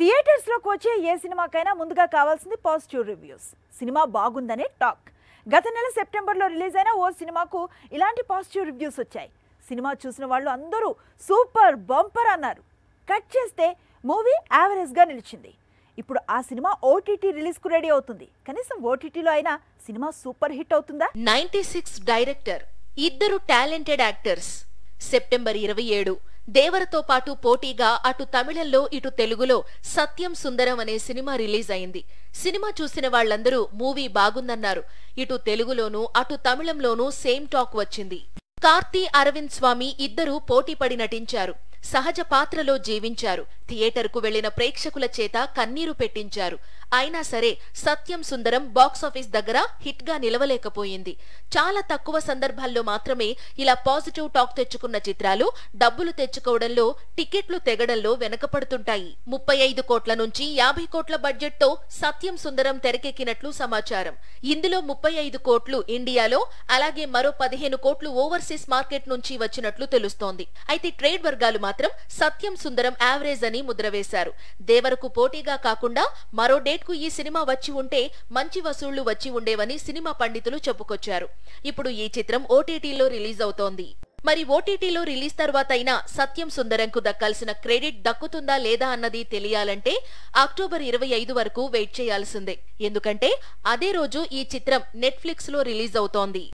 థియేటర్స్లోకి వచ్చే ఏ సినిమాకైనా ముందుగా కావాల్సింది పాజిటివ్ రివ్యూస్ సినిమా బాగుందనే టాక్ గత నెల సెప్టెంబర్లో రిలీజ్ అయిన ఓ సినిమాకు ఇలాంటి పాజిటివ్ రివ్యూస్ వచ్చాయి సినిమా చూసిన వాళ్ళు అందరూ సూపర్ బంపర్ అన్నారు కట్ చేస్తే మూవీ యావరేజ్గా నిలిచింది ఇప్పుడు ఆ సినిమా ఓటీటీ రిలీజ్ కు రెడీ అవుతుంది కనీసం ఓటీటీలో అయినా సినిమా సూపర్ హిట్ అవుతుందా నైన్టీ సిక్స్ డైరెక్టర్ ఇద్దరు టాలెంటెడ్ యాక్టర్స్ సెప్టెంబర్ ఇరవై ఏడు దేవరతో పాటు పోటీగా అటు తమిళంలో ఇటు తెలుగులో సత్యం సుందరం అనే సినిమా రిలీజ్ అయింది సినిమా చూసిన వాళ్లందరూ మూవీ బాగుందన్నారు ఇటు తెలుగులోనూ అటు తమిళంలోనూ సేమ్ టాక్ వచ్చింది కార్తీ అరవింద్ స్వామి ఇద్దరూ పోటీపడి నటించారు సహజ పాత్రలో జీవించారు థియేటర్కు వెళ్లిన ప్రేక్షకుల చేత కన్నీరు పెట్టించారు అయినా సరే సత్యం సుందరం బాక్సాఫీస్ దగ్గర హిట్గా నిలవలేకపోయింది చాలా తక్కువ సందర్భాల్లో మాత్రమే ఇలా పాజిటివ్ టాక్ తెచ్చుకున్న చిత్రాలు డబ్బులు తెచ్చుకోవడంలో టికెట్లు తెగడంలో వెనకపడుతుంటాయి ముప్పై ఐదు కోట్ల నుంచి యాభై కోట్ల బడ్జెట్తో సత్యం సుందరం తెరకెక్కినట్లు సమాచారం ఇందులో ముప్పై ఐదు కోట్లు ఇండియాలో అలాగే మరో పదిహేను కోట్లు ఓవర్సీస్ మార్కెట్ నుంచి వచ్చినట్లు తెలుస్తోంది అయితే ట్రేడ్ వర్గాలు మాత్రం సత్యం సుందరం యావరేజ్ అని అని ముద్రవేశారు దేవరకు పోటీగా కాకుండా మరో డేట్కు ఈ సినిమా వచ్చి ఉంటే మంచి వసూళ్లు వచ్చి ఉండేవని సినిమా పండితులు చెప్పుకొచ్చారు ఇప్పుడు ఈ చిత్రం ఓటీటీలో రిలీజ్ అవుతోంది మరి ఓటీటీలో రిలీజ్ తర్వాత అయినా సత్యం సుందరంకు దక్కాల్సిన క్రెడిట్ దక్కుతుందా లేదా అన్నది తెలియాలంటే అక్టోబర్ ఇరవై ఐదు వరకు వెయిట్ చేయాల్సిందే ఎందుకంటే అదే రోజు ఈ చిత్రం నెట్ఫ్లిక్స్ లో రిలీజ్ అవుతోంది